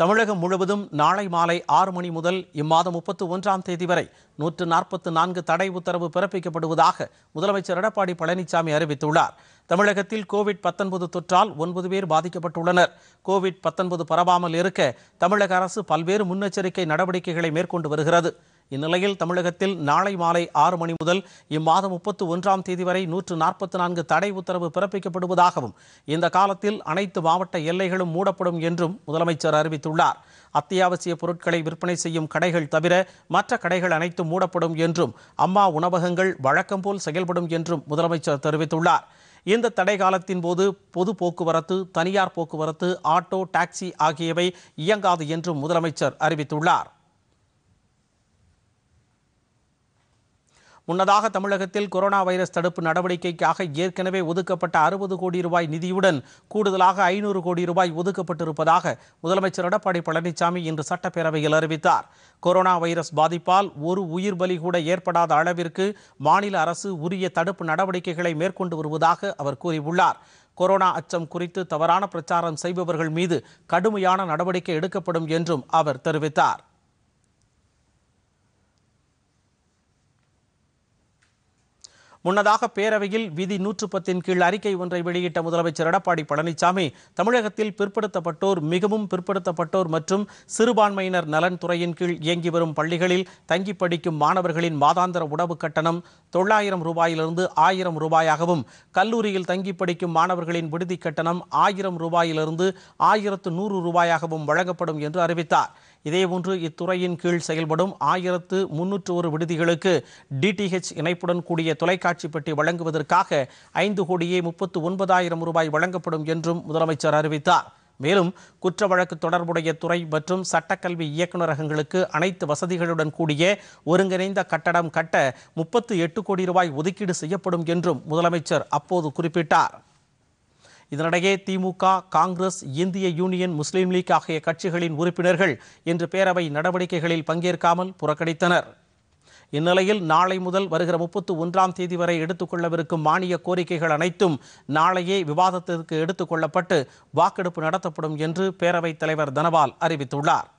தமிழகம் முழுவதும் நாளை மாலை ஆறு மணி முதல் இம்மாதம் முப்பத்தி ஒன்றாம் தேதி வரை நூற்று நாற்பத்து நான்கு தடை உத்தரவு பிறப்பிக்கப்படுவதாக முதலமைச்சர் எடப்பாடி பழனிசாமி அறிவித்துள்ளார் தமிழகத்தில் கோவிட் பத்தொன்பது தொற்றால் ஒன்பது பேர் பாதிக்கப்பட்டுள்ளனர் கோவிட் பத்தொன்பது பரவாமல் இருக்க தமிழக அரசு பல்வேறு முன்னெச்சரிக்கை நடவடிக்கைகளை மேற்கொண்டு வருகிறது இந்நிலையில் தமிழகத்தில் நாளை மாலை ஆறு மணி முதல் இம்மாதம் முப்பத்து ஒன்றாம் தேதி வரை நூற்று நாற்பத்தி நான்கு தடை உத்தரவு பிறப்பிக்கப்படுவதாகவும் இந்த காலத்தில் அனைத்து மாவட்ட எல்லைகளும் மூடப்படும் என்றும் முதலமைச்சர் அறிவித்துள்ளார் அத்தியாவசிய பொருட்களை விற்பனை செய்யும் கடைகள் தவிர மற்ற கடைகள் அனைத்தும் மூடப்படும் என்றும் அம்மா உணவகங்கள் வழக்கம் போல் செயல்படும் என்றும் முதலமைச்சர் தெரிவித்துள்ளார் இந்த தடை காலத்தின் போது பொது போக்குவரத்து தனியார் போக்குவரத்து ஆட்டோ டாக்ஸி ஆகியவை இயங்காது என்றும் முதலமைச்சர் அறிவித்துள்ளார் முன்னதாக தமிழகத்தில் கொரோனா வைரஸ் தடுப்பு நடவடிக்கைக்காக ஏற்கனவே ஒதுக்கப்பட்ட அறுபது கோடி ரூபாய் நிதியுடன் கூடுதலாக ஐநூறு கோடி ரூபாய் ஒதுக்கப்பட்டிருப்பதாக முதலமைச்சர் எடப்பாடி பழனிசாமி இன்று சட்டப்பேரவையில் அறிவித்தார் கொரோனா வைரஸ் பாதிப்பால் ஒரு உயிர் பலி கூட ஏற்படாத அளவிற்கு மாநில அரசு உரிய தடுப்பு நடவடிக்கைகளை மேற்கொண்டு வருவதாக அவர் கூறியுள்ளார் கொரோனா அச்சம் குறித்து தவறான பிரச்சாரம் செய்பவர்கள் மீது கடுமையான நடவடிக்கை எடுக்கப்படும் என்றும் அவர் தெரிவித்தார் முன்னதாக பேரவையில் விதி நூற்று பத்தின் கீழ் அறிக்கை ஒன்றை வெளியிட்ட முதலமைச்சர் எடப்பாடி பழனிசாமி தமிழகத்தில் பிற்படுத்தப்பட்டோர் மிகவும் பிற்படுத்தப்பட்டோர் மற்றும் சிறுபான்மையினர் நலன் துறையின் கீழ் இயங்கி வரும் பள்ளிகளில் தங்கி படிக்கும் மாணவர்களின் மாதாந்திர உணவு கட்டணம் தொள்ளாயிரம் ரூபாயிலிருந்து ஆயிரம் ரூபாயாகவும் கல்லூரியில் தங்கி படிக்கும் மாணவர்களின் விடுதி கட்டணம் ஆயிரம் ரூபாயிலிருந்து ஆயிரத்து நூறு ரூபாயாகவும் வழங்கப்படும் என்று அறிவித்தார் இதேபோன்று இத்துறையின் கீழ் செயல்படும் ஆயிரத்து முன்னூற்று ஒரு விடுதிகளுக்கு டிடிஹெச் இணைப்புடன் கூடிய தொலைக்காட்சி தொலைக்காட்சி பெட்டி வழங்குவதற்காக ஐந்து கோடியே முப்பத்து ஒன்பதாயிரம் ரூபாய் வழங்கப்படும் என்றும் முதலமைச்சர் அறிவித்தார் மேலும் குற்ற வழக்கு தொடர்புடைய துறை மற்றும் சட்டக்கல்வி இயக்குநரகங்களுக்கு அனைத்து வசதிகளுடன் கூடிய ஒருங்கிணைந்த கட்டடம் கட்ட முப்பத்து எட்டு கோடி ரூபாய் ஒதுக்கீடு செய்யப்படும் என்றும் முதலமைச்சர் அப்போது குறிப்பிட்டார் இதனிடையே திமுக காங்கிரஸ் இந்திய யூனியன் முஸ்லீம் லீக் ஆகிய கட்சிகளின் உறுப்பினர்கள் இன்று பேரவை நடவடிக்கைகளில் பங்கேற்காமல் புறக்கணித்தனர் இந்நிலையில் நாளை முதல் வருகிற முப்பத்து ஒன்றாம் தேதி வரை எடுத்துக்கொள்ளவிருக்கும் மானிய கோரிக்கைகள் அனைத்தும் நாளையே விவாதத்திற்கு எடுத்துக்கொள்ளப்பட்டு வாக்கெடுப்பு நடத்தப்படும் என்று பேரவைத் தலைவர் தனபால் அறிவித்துள்ளார்